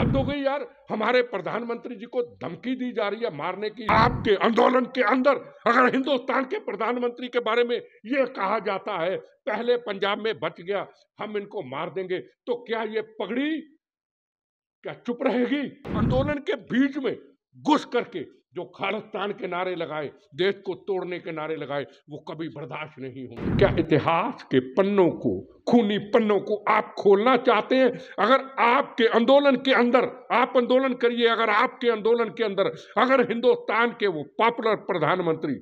हद हो गई यार हमारे प्रधानमंत्री जी को धमकी दी जा रही है मारने की आपके आंदोलन के अंदर अगर हिंदुस्तान के प्रधानमंत्री के बारे में ये कहा जाता है पहले पंजाब में बच गया हम इनको मार देंगे तो क्या ये पगड़ी क्या चुप रहेगी आंदोलन के बीच में घुस करके जो खालिस्तान के नारे लगाए देश को तोड़ने के नारे लगाए वो कभी बर्दाश्त नहीं होंगे क्या इतिहास के पन्नों को खूनी पन्नों को आप खोलना चाहते हैं अगर आपके आंदोलन के अंदर आप आंदोलन करिए अगर आपके आंदोलन के अंदर अगर हिंदुस्तान के वो पॉपुलर प्रधानमंत्री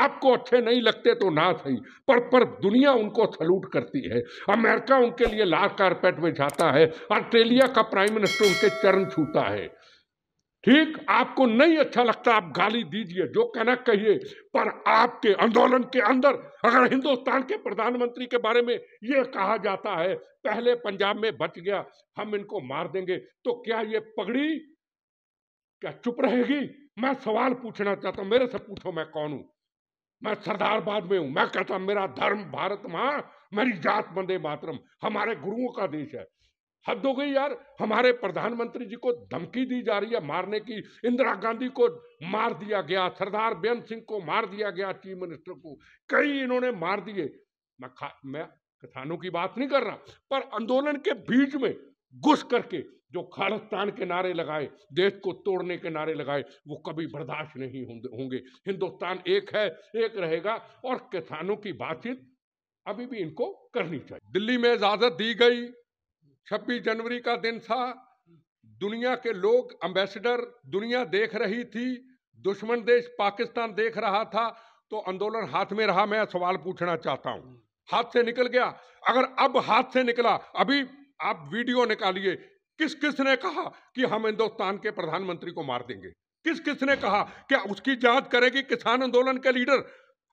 आपको अच्छे नहीं लगते तो ना सही पर पर दुनिया उनको सलूट करती है अमेरिका उनके लिए लाल कारपेट में जाता है ऑस्ट्रेलिया का प्राइम मिनिस्टर उनके चरण छूता है ठीक आपको नहीं अच्छा लगता आप गाली दीजिए जो कहना कहिए पर आपके आंदोलन के अंदर अगर हिंदुस्तान के प्रधानमंत्री के बारे में यह कहा जाता है पहले पंजाब में बच गया हम इनको मार देंगे तो क्या ये पगड़ी क्या चुप रहेगी मैं सवाल पूछना चाहता हूँ मेरे से पूछो मैं कौन हूं मैं सरदार बाद में हूं मैं कहता मेरा धर्म भारत मां मेरी जात बंदे मातरम हमारे गुरुओं का देश है हद हो गई यार हमारे प्रधानमंत्री जी को धमकी दी जा रही है मारने की इंदिरा गांधी को मार दिया गया सरदार बेन सिंह को मार दिया गया चीफ मिनिस्टर को कई इन्होंने मार दिए मैं खा मैं किसानों की बात नहीं कर रहा पर आंदोलन के बीच में घुस करके जो खालिस्तान के नारे लगाए देश को तोड़ने के नारे लगाए वो कभी बर्दाश्त नहीं होंगे हिंदुस्तान एक है एक रहेगा और किसानों की बातचीत अभी भी इनको करनी चाहिए दिल्ली में इजाजत दी गई छब्बीस जनवरी का दिन था दुनिया के लोग अम्बेसडर दुनिया देख रही थी दुश्मन देश पाकिस्तान देख रहा था तो आंदोलन हाथ में रहा मैं सवाल पूछना चाहता हूँ हाथ से निकल गया अगर अब हाथ से निकला अभी आप वीडियो निकालिए किस किस ने कहा कि हम हिंदुस्तान के प्रधानमंत्री को मार देंगे किस किस ने कहा कि उसकी जांच करेगी किसान आंदोलन के लीडर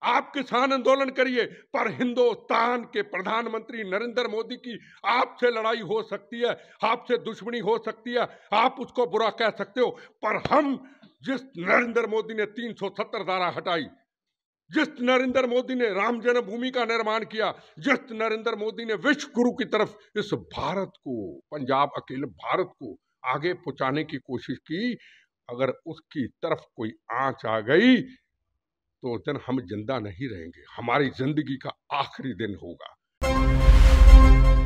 आप किसान आंदोलन करिए पर हिंदुस्तान के प्रधानमंत्री नरेंद्र मोदी की आपसे लड़ाई हो सकती है आपसे दुश्मनी हो सकती है आप उसको बुरा कह सकते हो पर हम जिस नरेंद्र मोदी ने 370 धारा हटाई जिस नरेंद्र मोदी ने राम जन्मभूमि का निर्माण किया जिस नरेंद्र मोदी ने विश्व गुरु की तरफ इस भारत को पंजाब अकेले भारत को आगे पहुंचाने की कोशिश की अगर उसकी तरफ कोई आंच आ गई तो उस दिन हम जिंदा नहीं रहेंगे हमारी जिंदगी का आखिरी दिन होगा